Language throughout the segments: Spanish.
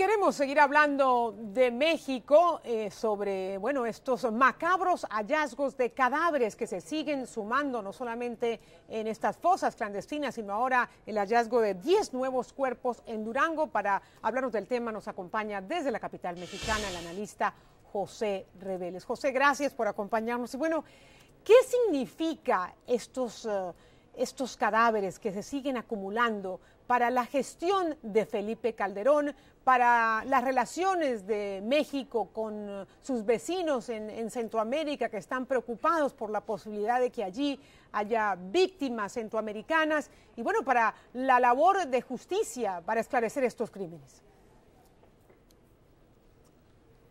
queremos seguir hablando de México, eh, sobre bueno, estos macabros hallazgos de cadáveres que se siguen sumando, no solamente en estas fosas clandestinas, sino ahora el hallazgo de 10 nuevos cuerpos en Durango. Para hablarnos del tema nos acompaña desde la capital mexicana el analista José Reveles. José, gracias por acompañarnos. Y bueno, ¿qué significa estos... Eh, estos cadáveres que se siguen acumulando para la gestión de Felipe Calderón, para las relaciones de México con eh, sus vecinos en, Centroamérica que están preocupados por la posibilidad de que allí haya víctimas centroamericanas y bueno, para la labor de justicia para esclarecer estos crímenes.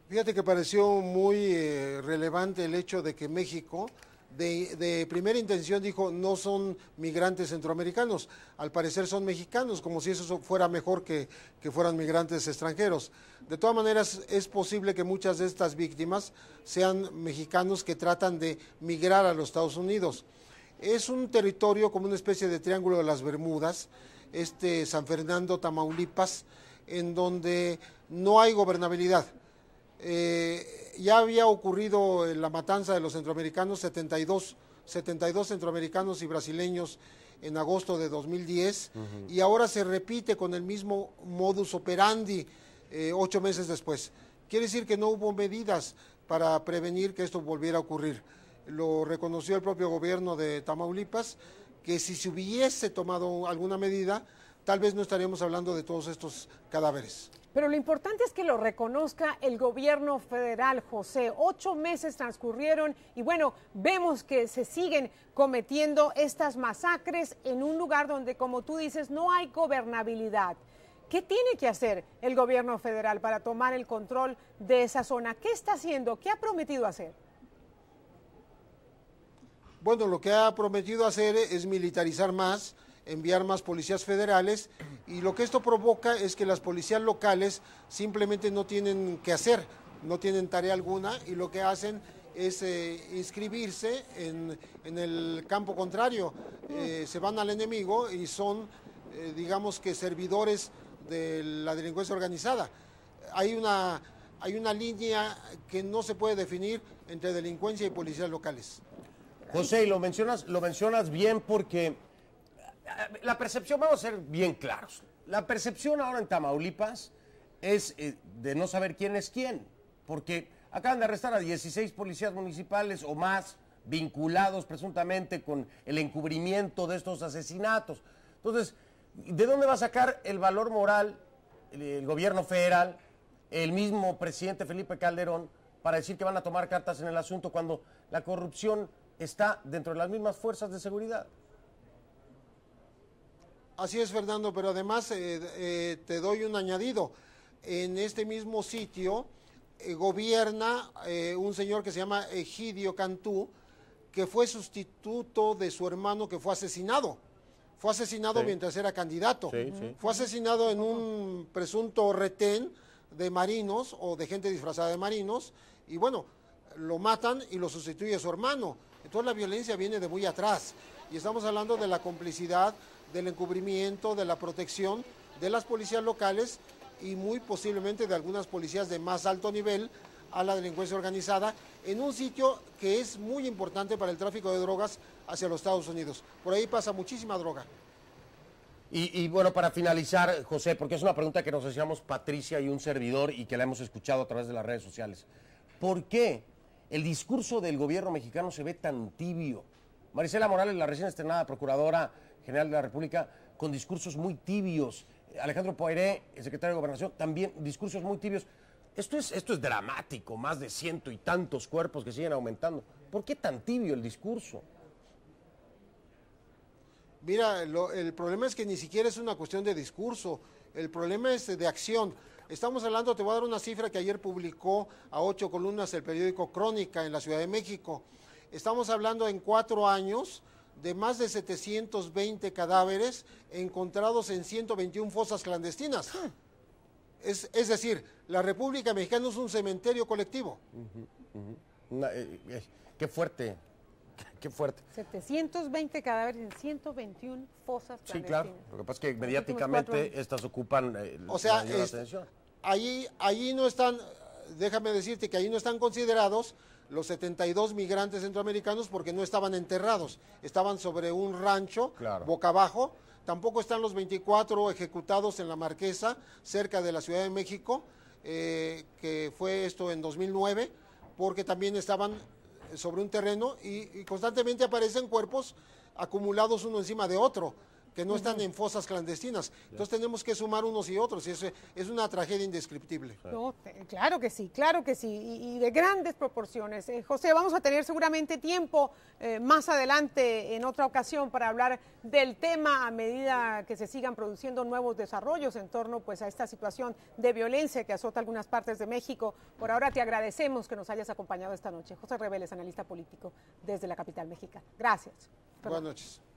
Fíjate que pareció muy eh, relevante el hecho de que México de, primera intención dijo no son migrantes centroamericanos, al parecer son mexicanos, como si eso fuera mejor que, que fueran migrantes extranjeros. De todas maneras, es posible que muchas de estas víctimas sean mexicanos que tratan de migrar a los Estados Unidos. Es un territorio como una especie de triángulo de las Bermudas, este San Fernando, Tamaulipas, en donde no hay gobernabilidad. Eh, ya había ocurrido la matanza de los centroamericanos, 72, centroamericanos y brasileños en agosto de 2010, y ahora se repite con el mismo modus operandi eh, ocho meses después. Quiere decir que no hubo medidas para prevenir que esto volviera a ocurrir. Lo reconoció el propio gobierno de Tamaulipas, que si se hubiese tomado alguna medida, tal vez no estaríamos hablando de todos estos cadáveres. Pero lo importante es que lo reconozca el gobierno federal, José. Ocho meses transcurrieron y bueno, vemos que se siguen cometiendo estas masacres en un lugar donde, como tú dices, no hay gobernabilidad. ¿Qué tiene que hacer el gobierno federal para tomar el control de esa zona? ¿Qué está haciendo? ¿Qué ha prometido hacer? Bueno, lo que ha prometido hacer es militarizar más enviar más policías federales y lo que esto provoca es que las policías locales simplemente no tienen que hacer, no tienen tarea alguna y lo que hacen es eh, inscribirse en, el campo contrario, eh, se van al enemigo y son, eh, digamos que, servidores de la delincuencia organizada. Hay una, hay una línea que no se puede definir entre delincuencia y policías locales. José, y lo mencionas, lo mencionas bien porque eh, la percepción, vamos a ser bien claros, la percepción ahora en Tamaulipas es eh, de no saber quién es quién, porque acaban de arrestar a 16 policías municipales o más vinculados presuntamente con el encubrimiento de estos asesinatos. Entonces, ¿de dónde va a sacar el valor moral el gobierno federal, el mismo presidente Felipe Calderón, para decir que van a tomar cartas en el asunto cuando la corrupción está dentro de las mismas fuerzas de seguridad? Así es, Fernando, pero además eh, eh, te doy un añadido. En este mismo sitio eh, gobierna un señor que se llama Egidio Cantú, que fue sustituto de su hermano que fue asesinado. Fue asesinado mientras era candidato. Fue asesinado en un presunto retén de marinos o de gente disfrazada de marinos. Y bueno, lo matan y lo sustituye su hermano. Entonces la violencia viene de muy atrás. Y estamos hablando de la complicidad del encubrimiento, de la protección de las policías locales y muy posiblemente de algunas policías de más alto nivel a la delincuencia organizada en un sitio que es muy importante para el tráfico de drogas hacia los Estados Unidos. Por ahí pasa muchísima droga. Y, bueno, para finalizar, José, porque es una pregunta que nos hacíamos Patricia y un servidor y que la hemos escuchado a través de las redes sociales. ¿Por qué el discurso del gobierno mexicano se ve tan tibio? Marisela Morales, la recién estrenada procuradora general de la República, con discursos muy tibios. Alejandro Poiré, el secretario de Gobernación, también discursos muy tibios. Esto es, esto es dramático, más de ciento y tantos cuerpos que siguen aumentando. ¿Por qué tan tibio el discurso? Mira, el problema es que ni siquiera es una cuestión de discurso, el problema es de acción. Estamos hablando, te voy a dar una cifra que ayer publicó a ocho columnas el periódico Crónica en la Ciudad de México. Estamos hablando en cuatro años de más de 720 cadáveres encontrados en 121 fosas clandestinas. Es, decir, la República Mexicana es un cementerio colectivo. Eh, eh, qué fuerte, qué fuerte. 720 cadáveres en 121 fosas clandestinas. Sí, claro. Lo que pasa es que mediáticamente estas ocupan eh, o sea, la no están, déjame decirte que ahí no están considerados los 72 migrantes centroamericanos porque no estaban enterrados, estaban sobre un rancho boca abajo. Tampoco están los 24 ejecutados en la Marquesa, cerca de la Ciudad de México, eh, que fue esto en 2009, porque también estaban sobre un terreno y constantemente aparecen cuerpos acumulados uno encima de otro que no están en fosas clandestinas. Entonces tenemos que sumar unos y otros, y eso es una tragedia indescriptible. claro que sí, claro que sí, y, de grandes proporciones. Eh, José, vamos a tener seguramente tiempo eh, más adelante en otra ocasión para hablar del tema a medida que se sigan produciendo nuevos desarrollos en torno pues, a esta situación de violencia que azota algunas partes de México. Por ahora te agradecemos que nos hayas acompañado esta noche. José Reveles, analista político desde la capital mexicana. Gracias. Buenas noches.